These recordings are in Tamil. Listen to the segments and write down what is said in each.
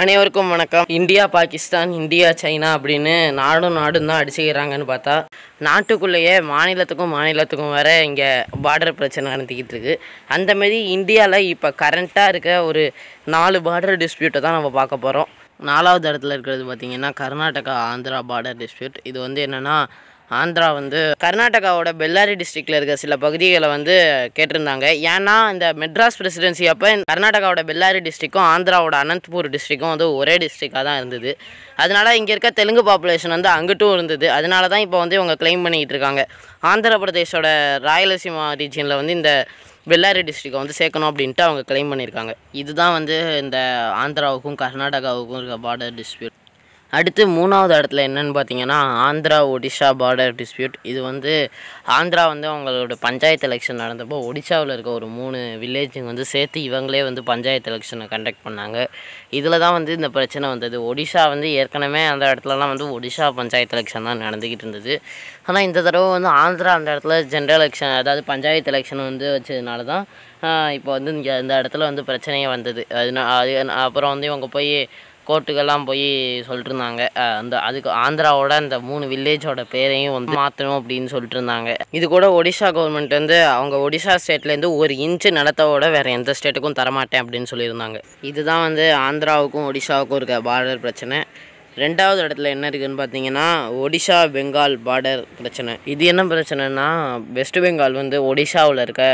அனைவருக்கும் வணக்கம் இந்தியா பாகிஸ்தான் இந்தியா சைனா அப்படின்னு நாடும் நாடும் தான் அடிச்சுக்கிறாங்கன்னு பார்த்தா நாட்டுக்குள்ளேயே மாநிலத்துக்கும் மாநிலத்துக்கும் வர இங்கே பார்டர் பிரச்சனை நடந்துக்கிட்டு இருக்குது அந்தமாரி இந்தியாவில் இப்போ கரண்ட்டாக இருக்க ஒரு நாலு பார்டர் டிஸ்பியூட்டை தான் நம்ம பார்க்க போகிறோம் நாலாவது இடத்துல இருக்கிறது பார்த்திங்கன்னா கர்நாடகா ஆந்திரா பார்டர் டிஸ்பியூட் இது வந்து என்னென்னா ஆந்திரா வந்து கர்நாடகாவோட பெல்லாரி டிஸ்ட்ரிக்டில் இருக்க சில பகுதிகளை வந்து கேட்டிருந்தாங்க ஏன்னா இந்த மெட்ராஸ் பிரசிடென்சி அப்போ கர்நாடகாவோட பெல்லாரி டிஸ்ட்ரிக்கும் ஆந்திராவோட அனந்த்பூர் டிஸ்ட்ரிக்கும் வந்து ஒரே டிஸ்ட்ரிக்டாக தான் இருந்தது அதனால் இங்கே இருக்க தெலுங்கு பாப்புலேஷன் வந்து அங்கிட்டும் இருந்தது அதனால தான் இப்போ வந்து இவங்க கிளைம் பண்ணிக்கிட்டு இருக்காங்க ஆந்திர பிரதேஷோட ராயலசீமா ரீஜியனில் வந்து இந்த பெல்லாரி டிஸ்ட்ரிக்டை வந்து சேர்க்கணும் அப்படின்ட்டு அவங்க கிளைம் பண்ணியிருக்காங்க இதுதான் வந்து இந்த ஆந்திராவுக்கும் கர்நாடகாவுக்கும் இருக்க பார்டர் டிஸ்பியூட் அடுத்து மூணாவது இடத்துல என்னென்னு பார்த்தீங்கன்னா ஆந்திரா ஒடிஷா பார்டர் டிஸ்பியூட் இது வந்து ஆந்திரா வந்து அவங்களோட பஞ்சாயத்து எலெக்ஷன் நடந்தப்போ ஒடிஷாவில் இருக்க ஒரு மூணு வில்லேஜுங்க வந்து சேர்த்து இவங்களே வந்து பஞ்சாயத்து எலெக்ஷனை கண்டக்ட் பண்ணாங்க இதில் தான் வந்து இந்த பிரச்சனை வந்தது ஒடிஷா வந்து ஏற்கனவே அந்த இடத்துலலாம் வந்து ஒடிஷா பஞ்சாயத்து எலெக்ஷன் தான் நடந்துக்கிட்டு இருந்தது ஆனால் இந்த தடவை வந்து ஆந்திரா அந்த இடத்துல ஜென்ரல் எலெக்ஷன் அதாவது பஞ்சாயத்து எலெக்ஷன் வந்து வச்சதுனால தான் இப்போ வந்து இங்கே இந்த இடத்துல வந்து பிரச்சனையே வந்தது அது அப்புறம் வந்து இவங்க போய் கோர்ட்டுக்கெல்லாம் போய் சொல்லிட்டுருந்தாங்க அந்த அதுக்கு ஆந்திராவோட அந்த மூணு வில்லேஜோட பேரையும் வந்து மாற்றணும் அப்படின்னு சொல்லிட்டு இருந்தாங்க இது கூட ஒடிஷா கவர்மெண்ட் வந்து அவங்க ஒடிசா ஸ்டேட்லேருந்து ஒரு இன்ச்சு நிலத்தோட வேறு எந்த ஸ்டேட்டுக்கும் தரமாட்டேன் அப்படின்னு சொல்லியிருந்தாங்க இதுதான் வந்து ஆந்திராவுக்கும் ஒடிஷாவுக்கும் இருக்க பார்டர் பிரச்சனை ரெண்டாவது இடத்துல என்ன இருக்குதுன்னு பார்த்தீங்கன்னா ஒடிஷா பெங்கால் பார்டர் பிரச்சனை இது என்ன பிரச்சனைனா வெஸ்ட் பெங்கால் வந்து ஒடிஷாவில் இருக்க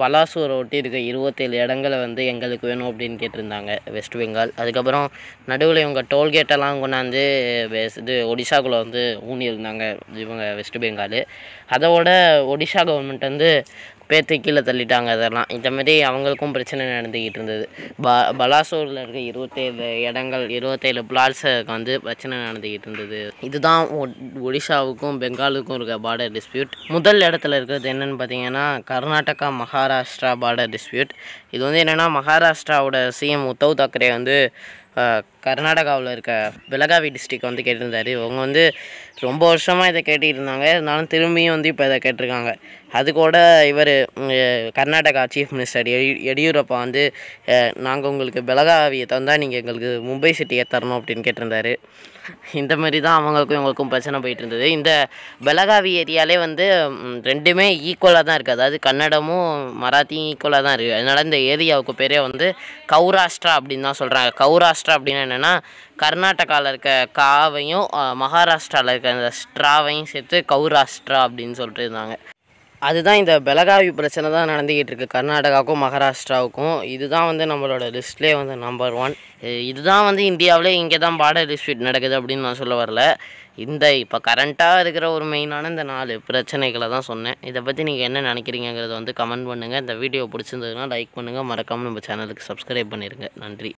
பலாசூரை ஒட்டி இருக்க இருபத்தேழு இடங்களை வந்து எங்களுக்கு வேணும் அப்படின்னு கேட்டிருந்தாங்க வெஸ்ட் பெங்கால் அதுக்கப்புறம் நடுவில் இவங்க டோல்கேட்டெல்லாம் கொண்டாந்து இது ஒடிஷாக்குள்ளே வந்து ஊனியிருந்தாங்க இவங்க வெஸ்ட் பெங்கால் அதோட ஒடிஷா கவர்மெண்ட் வந்து பேர்த்து கீழே தள்ளிட்டாங்க அதெல்லாம் இந்த மாதிரி அவங்களுக்கும் பிரச்சனை நடந்துக்கிட்டு இருந்தது ப பலாசூரில் இருக்க இருபத்தேழு இடங்கள் இருபத்தேழு பிளாட்ஸுக்கு வந்து பிரச்சனை நடந்துக்கிட்டு இருந்தது இதுதான் ஒடிசாவுக்கும் பெங்காலுக்கும் இருக்க பார்டர் டிஸ்பியூட் முதல் இடத்துல இருக்கிறது என்னென்னு பார்த்தீங்கன்னா கர்நாடகா மகாராஷ்டிரா பார்டர் டிஸ்பியூட் இது வந்து என்னென்னா மகாராஷ்டிராவோட சிஎம் உத்தவ் தாக்கரே வந்து கர்நாடகாவில் இருக்க பெலகாவி டிஸ்ட்ரிக் வந்து கேட்டிருந்தார் இவங்க வந்து ரொம்ப வருஷமாக இதை கேட்டுக்கிட்டு இருந்தாங்க இருந்தாலும் திரும்பியும் வந்து இப்போ இதை கேட்டிருக்காங்க அது கூட இவர் கர்நாடகா சீஃப் மினிஸ்டர் எடி எடியூரப்பா வந்து நாங்கள் உங்களுக்கு பெலகாவியை தந்தால் நீங்கள் எங்களுக்கு மும்பை சிட்டியை தரணும் அப்படின்னு கேட்டிருந்தாரு இந்த மாதிரி தான் அவங்களுக்கும் இவங்களுக்கும் பிரச்சனை போயிட்டு இருந்தது இந்த பெலகாவி ஏரியாலே வந்து ரெண்டுமே ஈக்குவலாக தான் இருக்குது அதாவது கன்னடமும் மராத்தியும் ஈக்குவலாக தான் இருக்குது அதனால் இந்த ஏரியாவுக்கு பேரே வந்து கௌராஷ்டிரா அப்படின்னு தான் சொல்கிறாங்க கௌராஷ்டிரா மகாராஷ்டிரா அப்படின்னா என்னென்னா கர்நாடகாவில் இருக்க காவையும் மகாராஷ்டிராவில் இருக்க அந்த ஸ்ட்ராவையும் சேர்த்து கௌராஷ்டிரா அப்படின்னு சொல்லிட்டு இருந்தாங்க அதுதான் இந்த பெலகாவி பிரச்சனை தான் நடந்துக்கிட்டு இருக்குது கர்நாடகாவுக்கும் மகாராஷ்டிராவுக்கும் இதுதான் வந்து நம்மளோட லிஸ்ட்லேயே வந்து நம்பர் ஒன் இதுதான் வந்து இந்தியாவிலே இங்கே தான் பார்டர் டிஸ்பியூட் நடக்குது அப்படின்னு நான் சொல்ல வரல இந்த இப்போ கரண்ட்டாக இருக்கிற ஒரு மெயினான இந்த நாலு பிரச்சனைகளை தான் சொன்னேன் இதை பற்றி நீங்கள் என்ன நினைக்கிறீங்கிறத வந்து கமெண்ட் பண்ணுங்கள் இந்த வீடியோ பிடிச்சிருந்ததுன்னா லைக் பண்ணுங்கள் மறக்காமல் நம்ம சேனலுக்கு சப்ஸ்கிரைப் பண்ணிடுங்க நன்றி